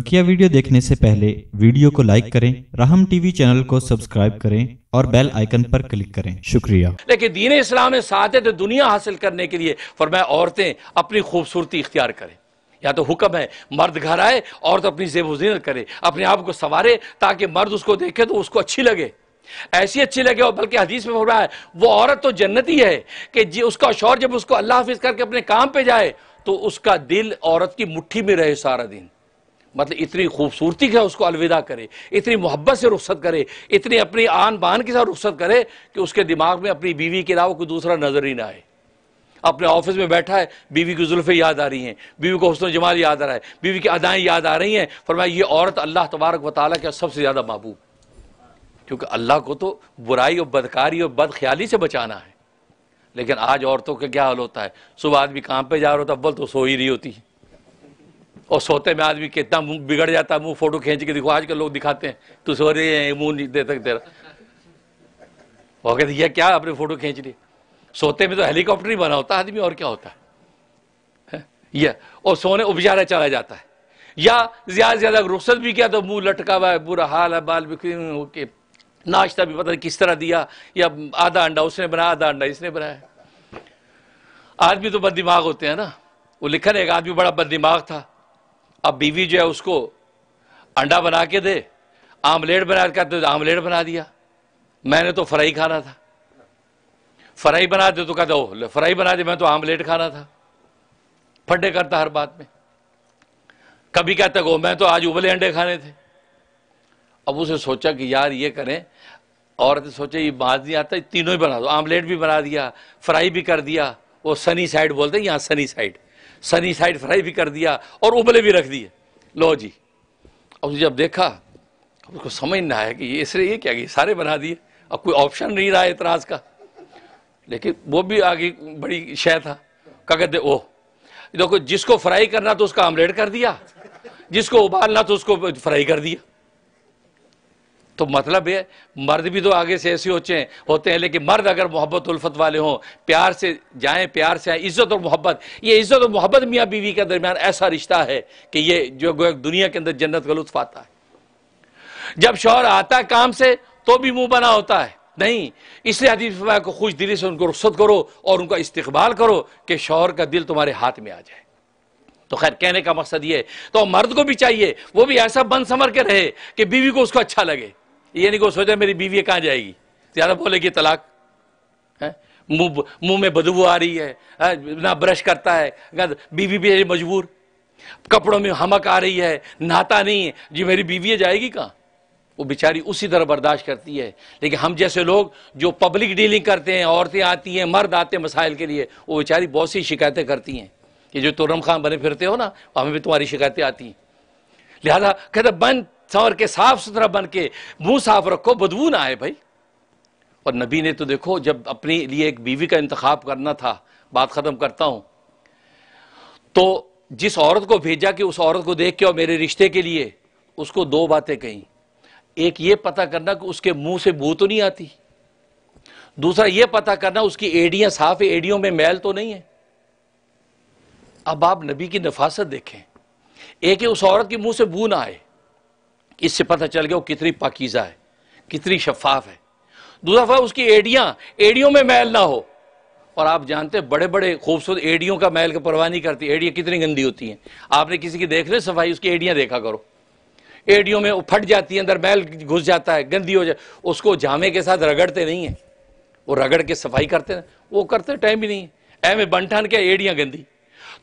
बकिया वीडियो देखने से पहले वीडियो को लाइक करें रहम टीवी चैनल को सब्सक्राइब करें और बेल आइकन पर क्लिक करें शुक्रिया लेकिन दीन इस्लाम में साथ है तो दुनिया हासिल करने के लिए फरमाया औरतें अपनी खूबसूरती इख्तियार करें या तो हुक्म है मर्द घर आए और तो अपनी जेब वजीन करे अपने आप को संवारे ताकि मर्द उसको देखे तो उसको अच्छी लगे ऐसी अच्छी लगे और बल्कि हदीस में फरमाया वो औरत तो जन्नती है कि जी उसका शौर जब उसको अल्लाह हाफिज करके अपने काम पे जाए तो उसका दिल औरत की मुट्ठी में रहे सारा दिन मतलब इतनी खूबसूरती का उसको अलविदा करे इतनी मोहब्बत से रुख्सत करे इतनी अपनी आन बान के साथ रुख्सत करे कि उसके दिमाग में अपनी बीवी के अलावा कोई दूसरा नज़र ही ना आए अपने ऑफिस में बैठा है बीवी की जुल्फे याद आ रही हैं बीवी को हसन जमाल याद आ रहा है बीवी की अदाएं याद आ रही हैं फरमाया ये औरत अल्लाह तबारक वाली के सबसे ज़्यादा महबूब क्योंकि अल्लाह को तो बुराई और बदकारी और बदख्याली से बचाना है लेकिन आज औरतों का क्या हाल होता है सुबह आदमी काम पे जा रहा होता अव्वल तो सो ही रही होती है और सोते में आदमी कितना मुंह बिगड़ जाता है मुंह फोटो खींच के दिखो आजकल लोग दिखाते हैं तू सो रही है मुंह नहीं दे सकते वो कहते यह क्या अपने फोटो खींच ली सोते में तो हेलीकॉप्टर ही बना होता आदमी और क्या होता है, यह और सोने उपजारा चला जाता है या ज्यादा से ज्यादा रुख्सत भी किया तो मुंह लटका हुआ है बुरा हाल है बाल बिखरी होके नाश्ता भी पता नहीं किस तरह दिया या आधा अंडा उसने बनाया आधा अंडा इसने बनाया आदमी तो बद दिमाग होते हैं ना वो लिखा एक आदमी बड़ा बद दिमाग था अब बीवी जो है उसको अंडा बना के दे आमलेट बना कर तो आमलेट बना दिया मैंने तो फ्राई खाना था फ्राई बना दे तो कहते हो फ्राई बना दे मैं तो आमलेट खाना था फटे करता हर बात में कभी कहता हो मैं तो आज उबले अंडे खाने थे अब उसे सोचा कि यार ये करें औरत सोचे ये बात नहीं आता तीनों ही बना दो आमलेट भी बना दिया फ्राई भी कर दिया वो सनी साइड बोलते हैं यहाँ sunny side sunny side fry भी कर दिया और उबले भी रख दिए लो जी और जब देखा उसको समझ ना आया कि ये इसलिए ये क्या सारे बना दिए अब कोई ऑप्शन नहीं रहा इतराज़ का लेकिन वो भी आगे बड़ी शय था क्या कहते ओह देखो जिसको फ्राई करना तो उसका आमलेट कर दिया जिसको उबालना तो उसको फ्राई कर दिया तो मतलब है मर्द भी तो आगे से ऐसे होते होते हैं लेकिन मर्द अगर मोहब्बत उल्फत वाले हों प्यार से जाएं प्यार से आए इज़्ज़त और मोहब्बत ये इज़्ज़त और मोहब्बत मियाँ बीवी के दरमियान ऐसा रिश्ता है कि ये जो दुनिया के अंदर जन्नत का लुत्फ आता है जब शोहर आता है काम से तो भी मुंह बना होता है नहीं इसलिए हदीफ को खुश दिली से उनको रुख्सत करो और उनका इस्तकबाल करो कि शोहर का दिल तुम्हारे हाथ में आ जाए तो खैर कहने का मकसद ये तो मर्द को भी चाहिए वो भी ऐसा बन समर के रहे कि बीवी को उसको अच्छा लगे ये नहीं को सोचा मेरी बीवी कहाँ जाएगी ज़्यादा बोलेगी तलाक मुंह मुंह में बदबू आ रही है, ना ब्रश करता है बीवी भी मजबूर कपड़ों में हमक आ रही है नहाता नहीं है जी मेरी बीवी जाएगी कहाँ वो बेचारी उसी तरह बर्दाश्त करती है लेकिन हम जैसे लोग जो पब्लिक डीलिंग करते हैं औरतें आती हैं मर्द आते हैं मसाइल के लिए वो बेचारी बहुत सी शिकायतें करती हैं कि जो तुरम खान बने फिरते हो ना हमें भी तुम्हारी शिकायतें आती हैं लिहाजा कहते बंद संवर के साफ सुथरा बन के मुंह साफ रखो बदबू ना आए भाई और नबी ने तो देखो जब अपने लिए एक बीवी का इंतखा करना था बात ख़त्म करता हूं तो जिस औरत को भेजा कि उस औरत को देख के और मेरे रिश्ते के लिए उसको दो बातें कही एक ये पता करना कि उसके मुंह से बू तो नहीं आती दूसरा ये पता करना उसकी एडियां साफ है एडियों में मैल तो नहीं है अब आप नबी की नफासत देखें एक ही उस औरत के मुंह से बू ना आए इससे पता चल गया वो कितनी पाकिज़ा है कितनी शफाफ है दूसरा उसकी एडियाँ एडियों में मैल ना हो और आप जानते हैं बड़े बड़े खूबसूरत एडियों का मैल का परवाह नहीं करती एडियाँ कितनी गंदी होती हैं आपने किसी की देख रहे सफाई उसकी एडियाँ देखा करो एडियों में वो फट जाती है अंदर मैल घुस जाता है गंदी हो जाए उसको जामे के साथ रगड़ते नहीं हैं वो रगड़ के सफाई करते हैं वो करते टाइम भी नहीं है ऐ में बन ठन एडियाँ गंदी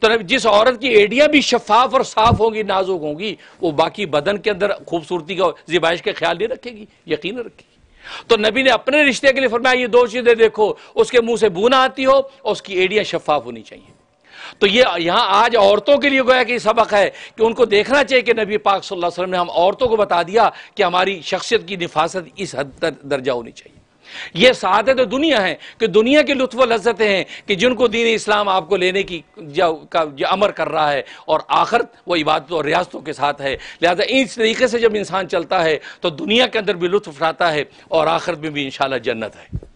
तो जिस औरत की एडियां भी शफाफ और साफ होंगी नाजुक होंगी वो बाकी बदन के अंदर खूबसूरती का जिबाइश का ख्याल नहीं रखेगी यकीन रखेगी तो नबी ने अपने रिश्ते के लिए फरमाया ये दो चीजें देखो उसके मुंह से बूना आती हो और उसकी एडियां शफाफ होनी चाहिए तो ये यहाँ आज औरतों के लिए गोया कि सबक है कि उनको देखना चाहिए कि नबी पाक सल्लल्लाहु अलैहि वसल्लम ने हम औरतों को बता दिया कि हमारी शख्सियत की निफासत इस हद तक दर्जा होनी चाहिए ये शहादत तो दुनिया है कि दुनिया की लुत्फ लज्जतें हैं कि जिनको दीन इस्लाम आपको लेने की का अमर कर रहा है और आखिर वो इबादतों और रियासतों के साथ है लिहाजा इस तरीके से जब इंसान चलता है तो दुनिया के अंदर भी लुत्फ उठाता है और आखिर में भी इन जन्नत है